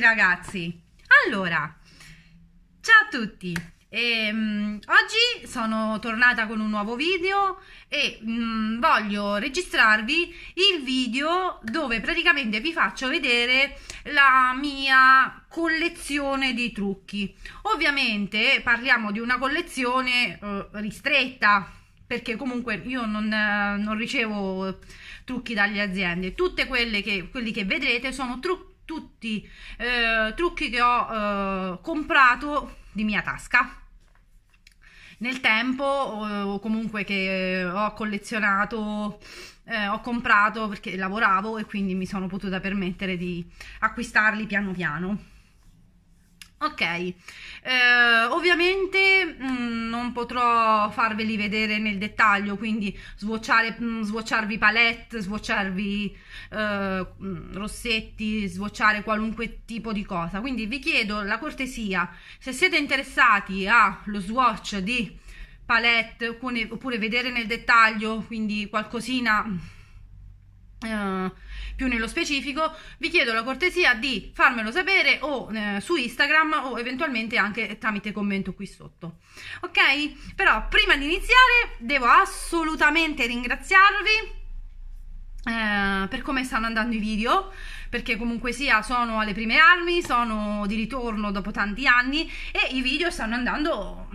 ragazzi, allora, ciao a tutti, e, um, oggi sono tornata con un nuovo video e um, voglio registrarvi il video dove praticamente vi faccio vedere la mia collezione di trucchi. Ovviamente parliamo di una collezione uh, ristretta perché comunque io non, uh, non ricevo trucchi dalle aziende, tutte quelle che, quelli che vedrete sono trucchi tutti eh, trucchi che ho eh, comprato di mia tasca nel tempo eh, o comunque che eh, ho collezionato eh, ho comprato perché lavoravo e quindi mi sono potuta permettere di acquistarli piano piano Ok, eh, ovviamente mh, mm, non potrò farveli vedere nel dettaglio, quindi svuocare, mh, mm, svuocciarvi palette, svuocciarvi eh, mm, rossetti, svuocciare qualunque tipo di cosa. Quindi vi chiedo la cortesia, se siete interessati allo swatch di palette oppure, oppure vedere nel dettaglio, quindi qualcosina... Eh, più nello specifico, vi chiedo la cortesia di farmelo sapere o eh, su Instagram o eventualmente anche tramite commento qui sotto. Ok? Però prima di iniziare devo assolutamente ringraziarvi eh, per come stanno andando i video perché comunque sia sono alle prime armi sono di ritorno dopo tanti anni e i video stanno andando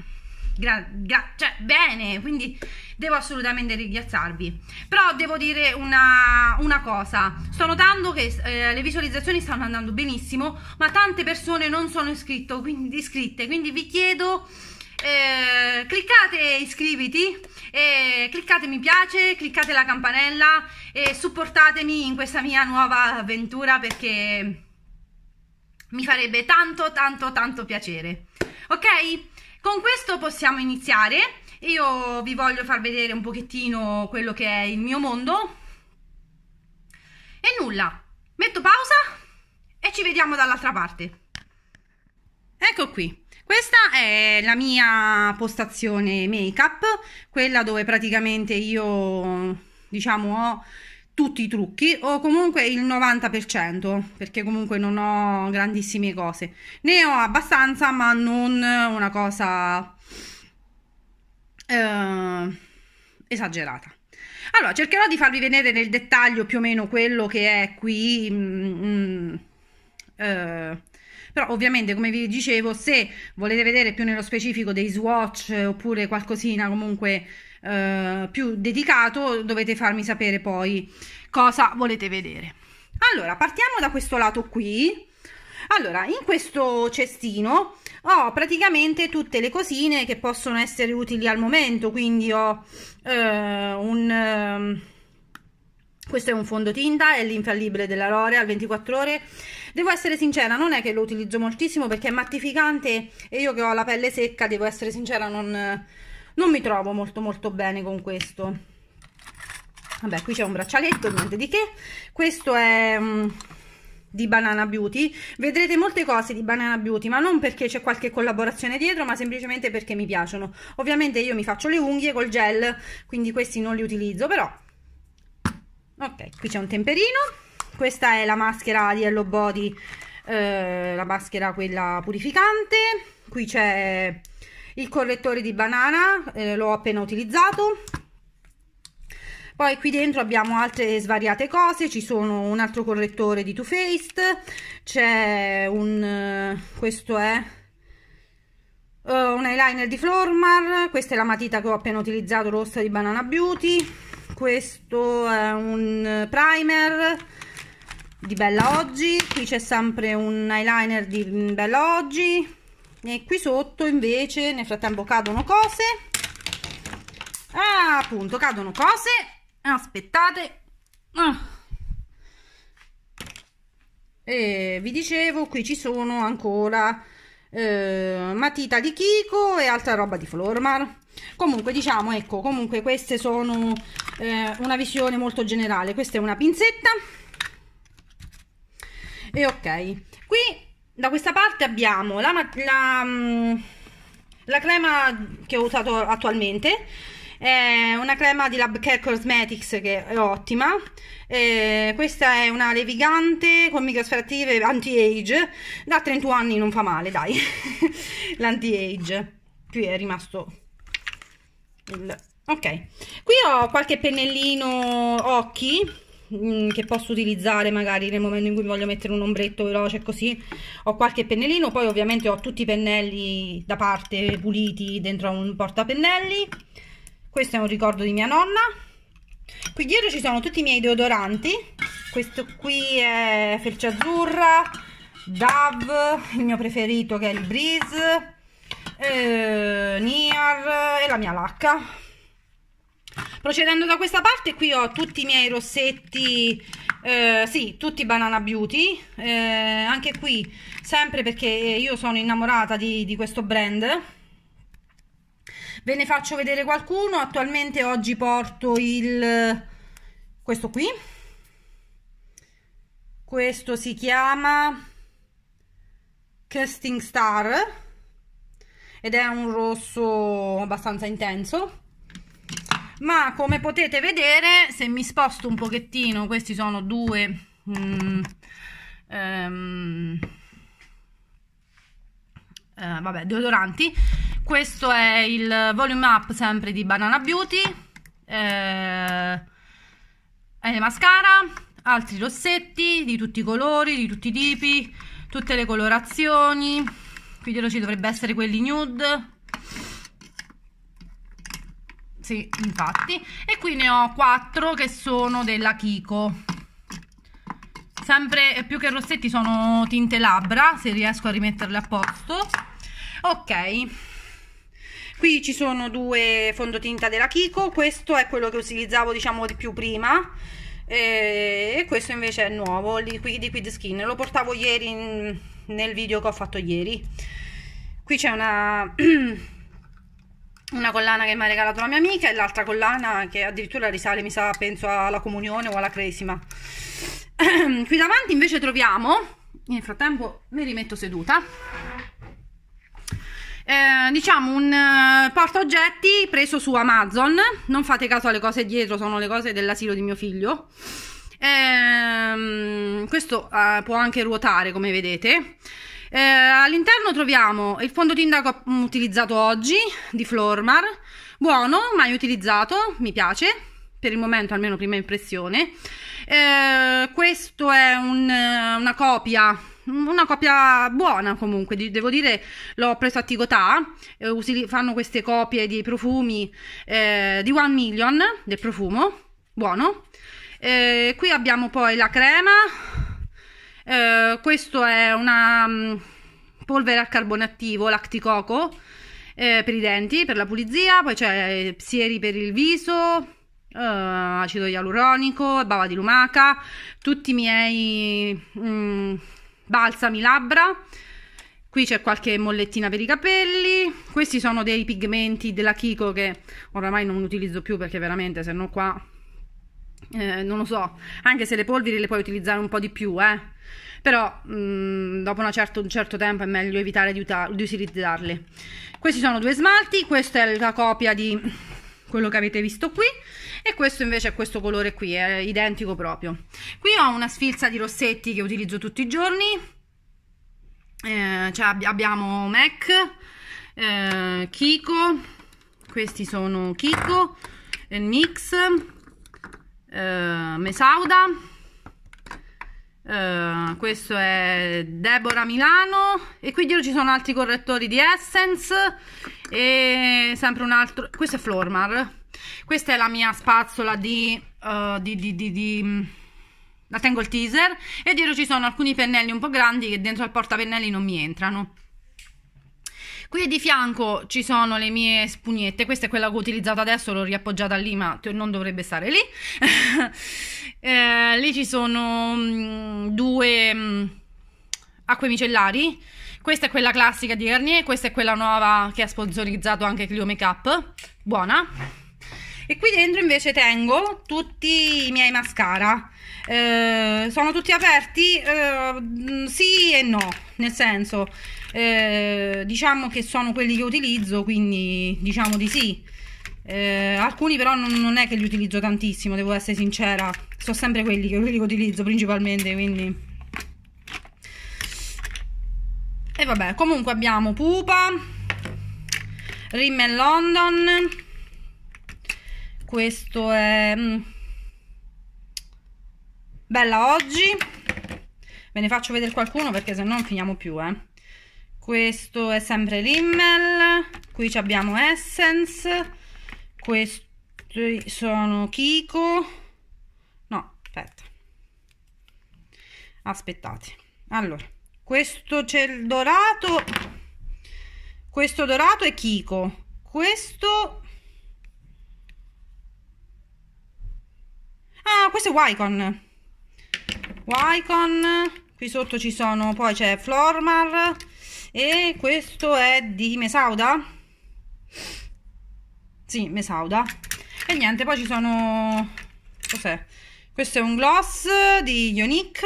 gra- gra- cioè, bene quindi devo assolutamente ringraziarvi. però devo dire una, una cosa sto notando che eh, le visualizzazioni stanno andando benissimo ma tante persone non sono iscritto, quindi, iscritte quindi vi chiedo eh, cliccate iscriviti eh, cliccate mi piace cliccate la campanella e supportatemi in questa mia nuova avventura perché mi farebbe tanto tanto tanto piacere ok con questo possiamo iniziare io vi voglio far vedere un pochettino quello che è il mio mondo e nulla metto pausa e ci vediamo dall'altra parte ecco qui questa è la mia postazione make up quella dove praticamente io diciamo ho tutti i trucchi o comunque il 90% perché comunque non ho grandissime cose ne ho abbastanza ma non una cosa eh, esagerata. Allora, cercherò di farvi vedere nel dettaglio più o meno quello che è qui. Mm, mm, eh, però ovviamente come vi dicevo se volete vedere più nello specifico dei swatch oppure qualcosina comunque eh, più dedicato dovete farmi sapere poi cosa volete vedere allora partiamo da questo lato qui allora in questo cestino ho praticamente tutte le cosine che possono essere utili al momento quindi ho eh, un ehm, questo è un fondotinta, è l'infallibile della L'Oreal 24 ore. Devo essere sincera, non è che lo utilizzo moltissimo perché è mattificante e io che ho la pelle secca, devo essere sincera, non, non mi trovo molto molto bene con questo. Vabbè, qui c'è un braccialetto, niente di che. Questo è... Um, di Banana Beauty. Vedrete molte cose di Banana Beauty, ma non perché c'è qualche collaborazione dietro, ma semplicemente perché mi piacciono. Ovviamente io mi faccio le unghie col gel, quindi questi non li utilizzo, però... Ok, qui c'è un temperino. Questa è la maschera di Hello Body, eh, la maschera quella purificante. Qui c'è il correttore di banana, eh, l'ho appena utilizzato poi qui dentro abbiamo altre svariate cose ci sono un altro correttore di Too Faced c'è un eh, questo è uh, un eyeliner di Flormar questa è la matita che ho appena utilizzato rossa di Banana Beauty questo è un primer di Bella Oggi qui c'è sempre un eyeliner di Bella Oggi e qui sotto invece nel frattempo cadono cose ah, appunto cadono cose aspettate ah. e vi dicevo qui ci sono ancora eh, matita di Kiko e altra roba di Flormar comunque diciamo ecco comunque queste sono eh, una visione molto generale questa è una pinzetta e ok qui da questa parte abbiamo la, la, mm, la crema che ho usato attualmente è una crema di Lab Care Cosmetics che è ottima eh, questa è una levigante con attive anti-age da 31 anni non fa male dai l'anti-age qui è rimasto il... ok qui ho qualche pennellino occhi mm, che posso utilizzare magari nel momento in cui voglio mettere un ombretto veloce così ho qualche pennellino poi ovviamente ho tutti i pennelli da parte puliti dentro un portapennelli questo è un ricordo di mia nonna qui dietro ci sono tutti i miei deodoranti questo qui è felce azzurra Dove, il mio preferito che è il Breeze eh, Niar e la mia lacca procedendo da questa parte qui ho tutti i miei rossetti eh, sì, tutti Banana Beauty, eh, anche qui sempre perché io sono innamorata di, di questo brand ve ne faccio vedere qualcuno attualmente oggi porto il questo qui questo si chiama Casting Star ed è un rosso abbastanza intenso ma come potete vedere se mi sposto un pochettino questi sono due um, um, eh, vabbè, deodoranti. Questo è il Volume Up sempre di Banana Beauty. Eh, è le mascara, altri rossetti di tutti i colori, di tutti i tipi, tutte le colorazioni. Qui dietro ci dovrebbe essere quelli nude. Sì, infatti. E qui ne ho quattro che sono della Kiko sempre eh, più che rossetti sono tinte labbra se riesco a rimetterle a posto ok qui ci sono due fondotinta della Kiko questo è quello che utilizzavo diciamo di più prima e questo invece è nuovo liquid, liquid skin lo portavo ieri in, nel video che ho fatto ieri qui c'è una una collana che mi ha regalato la mia amica e l'altra collana che addirittura risale mi sa penso alla comunione o alla cresima qui davanti invece troviamo nel frattempo mi rimetto seduta eh, diciamo un uh, portaoggetti preso su Amazon. Non fate caso alle cose dietro, sono le cose dell'asilo di mio figlio. Ehm, questo uh, può anche ruotare, come vedete. Eh, all'interno troviamo il fondo tindaco utilizzato oggi di Flormar, buono, mai utilizzato, mi piace per il momento, almeno prima impressione. Eh, questo è un, una copia una copia buona comunque, devo dire, l'ho preso a Tigotà, eh, fanno queste copie di profumi eh, di One Million, del profumo, buono. Eh, qui abbiamo poi la crema, eh, questo è una um, polvere al carbone attivo, lacticoco, eh, per i denti, per la pulizia, poi c'è eh, sieri per il viso, acido ialuronico, bava di lumaca, tutti i miei... Mm, balsami labbra, qui c'è qualche mollettina per i capelli, questi sono dei pigmenti della Kiko che oramai non utilizzo più perché veramente se no qua eh, non lo so, anche se le polveri le puoi utilizzare un po' di più, eh. però mh, mm, dopo certo, un certo tempo è meglio evitare di, di utilizzarli. Questi sono due smalti, questa è la copia di quello che avete visto qui e questo invece è questo colore qui, è identico proprio. Qui ho una sfilza di rossetti che utilizzo tutti i giorni, eh, cioè abbiamo MAC, eh, Kiko, questi sono Kiko, eh, Nix, eh, Mesauda, Uh, questo è Deborah Milano e qui dietro ci sono altri correttori di Essence e sempre un altro questo è Flormar questa è la mia spazzola di, uh, di, di, di mm, la tengo il teaser e dietro ci sono alcuni pennelli un po' grandi che dentro al portapennelli non mi entrano qui di fianco ci sono le mie spugnette questa è quella che ho utilizzato adesso l'ho riappoggiata lì ma non dovrebbe stare lì eh, lì ci sono mm, due mm, acque micellari questa è quella classica di Garnier questa è quella nuova che ha sponsorizzato anche Clio Makeup buona e qui dentro invece tengo tutti i miei mascara eh, sono tutti aperti eh, mm, sì e no nel senso eh, diciamo che sono quelli che utilizzo quindi diciamo di sì eh, alcuni però non, non, è che li utilizzo tantissimo devo essere sincera sono sempre quelli che, quelli che utilizzo principalmente quindi e vabbè comunque abbiamo pupa Rimmel London questo è mm, bella oggi ve ne faccio vedere qualcuno perché se no non finiamo più eh questo è sempre l'immel qui abbiamo Essence questi sono Kiko no aspetta aspettate allora questo c'è il dorato questo dorato è Kiko questo ah questo è Wycon Wycon qui sotto ci sono poi c'è Flormar e questo è di Mesauda sì Mesauda e niente poi ci sono cos'è questo è un gloss di Ionique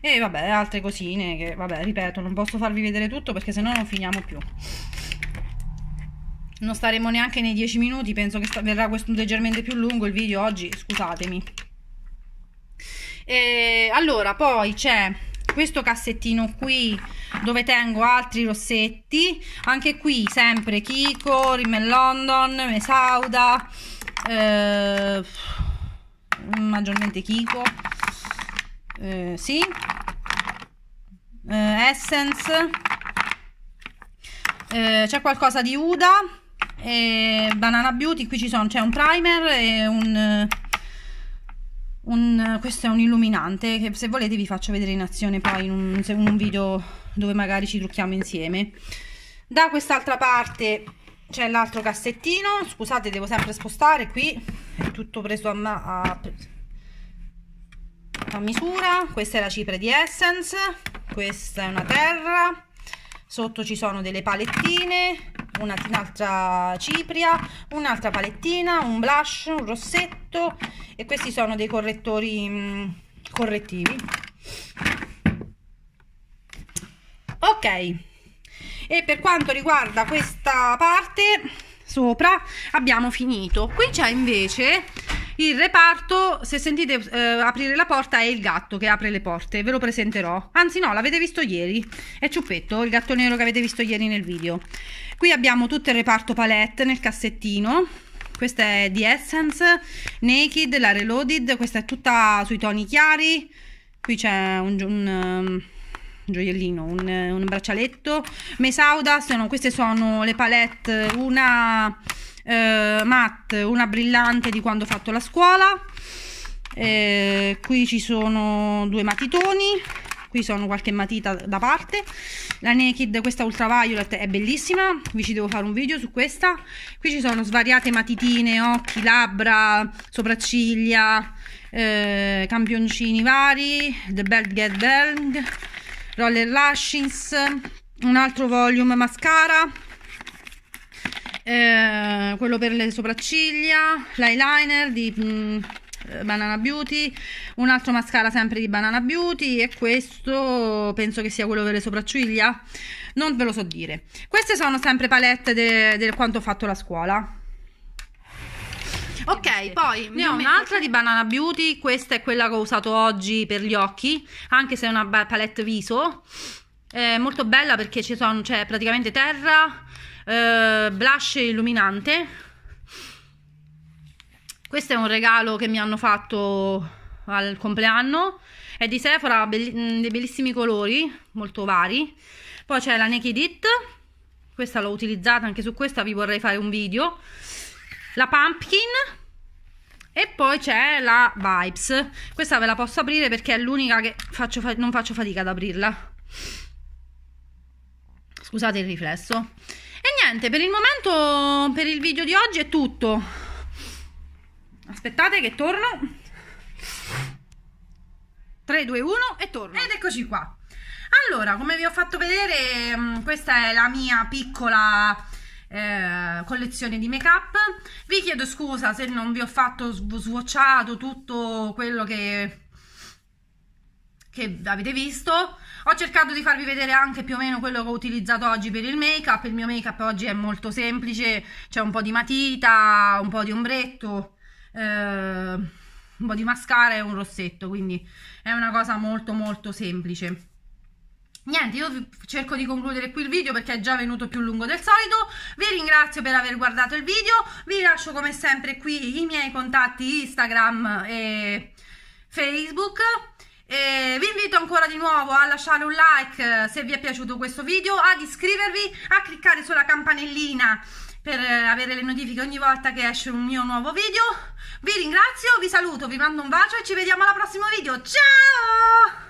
e vabbè altre cosine che vabbè ripeto non posso farvi vedere tutto perché se no non finiamo più non staremo neanche nei 10 minuti penso che verrà questo leggermente più lungo il video oggi scusatemi e allora poi c'è questo cassettino qui dove tengo altri rossetti anche qui sempre Kiko, Rimmel London, Mesauda eh, maggiormente Kiko eh, sì eh, Essence eh, c'è qualcosa di Uda eh, Banana Beauty qui ci sono c'è un primer e un un, questo è un illuminante che se volete vi faccio vedere in azione poi in un, in un video dove magari ci trucchiamo insieme da quest'altra parte c'è l'altro cassettino scusate devo sempre spostare qui è tutto preso a, a, a misura questa è la cipria di Essence questa è una terra sotto ci sono delle palettine un'altra cipria, un'altra palettina, un blush, un rossetto e questi sono dei correttori mh, mm, correttivi. Ok, e per quanto riguarda questa parte sopra abbiamo finito. Qui c'è invece il reparto, se sentite eh, aprire la porta, è il gatto che apre le porte. Ve lo presenterò. Anzi no, l'avete visto ieri. È Ciuppetto, il gatto nero che avete visto ieri nel video. Qui abbiamo tutto il reparto palette nel cassettino. Questa è di Essence, Naked, la Reloaded. Questa è tutta sui toni chiari. Qui c'è un... un um, gioiellino, un, un braccialetto. Mesauda, no, queste sono le palette, una eh, Matt, una brillante di quando ho fatto la scuola. Eh, qui ci sono due matitoni, qui sono qualche matita da parte la Naked questa ultraviolet è bellissima vi ci devo fare un video su questa qui ci sono svariate matitine occhi, labbra, sopracciglia eh, campioncini vari The Belt Get Bang Roller Lashings un altro volume mascara eh, quello per le sopracciglia, l'eyeliner di mm, eh, Banana Beauty, un altro mascara sempre di Banana Beauty e questo penso che sia quello per le sopracciglia, non ve lo so dire. Queste sono sempre palette del de quanto ho fatto la scuola. Ok, poi ne ho un'altra di Banana Beauty, questa è quella che ho usato oggi per gli occhi, anche se è una palette viso, è molto bella perché ci c'è cioè, praticamente terra, eh, blush illuminante questo è un regalo che mi hanno fatto al compleanno è di Sephora belli mm, dei bellissimi colori molto vari poi c'è la Naked It questa l'ho utilizzata anche su questa vi vorrei fare un video la Pumpkin e poi c'è la Vibes questa ve la posso aprire perché è l'unica che faccio non faccio fatica ad aprirla scusate il riflesso niente per il momento per il video di oggi è tutto aspettate che torno 3 2 1 e torno ed eccoci qua allora come vi ho fatto vedere mm, questa è la mia piccola eh, collezione di make up vi chiedo scusa se non vi ho fatto swatchato tutto quello che, che avete visto ho cercato di farvi vedere anche più o meno quello che ho utilizzato oggi per il make up il mio make up oggi è molto semplice c'è un po' di matita un po' di ombretto eh, un po' di mascara e un rossetto quindi è una cosa molto molto semplice Niente, io cerco di concludere qui il video perché è già venuto più lungo del solito. Vi ringrazio per aver guardato il video. Vi lascio come sempre qui i miei contatti Instagram e Facebook. E vi invito ancora di nuovo a lasciare un like eh, se vi è piaciuto questo video, ad iscrivervi, a cliccare sulla campanellina per eh, avere le notifiche ogni volta che esce un mio nuovo video. Vi ringrazio, vi saluto, vi mando un bacio e ci vediamo al prossimo video. Ciao!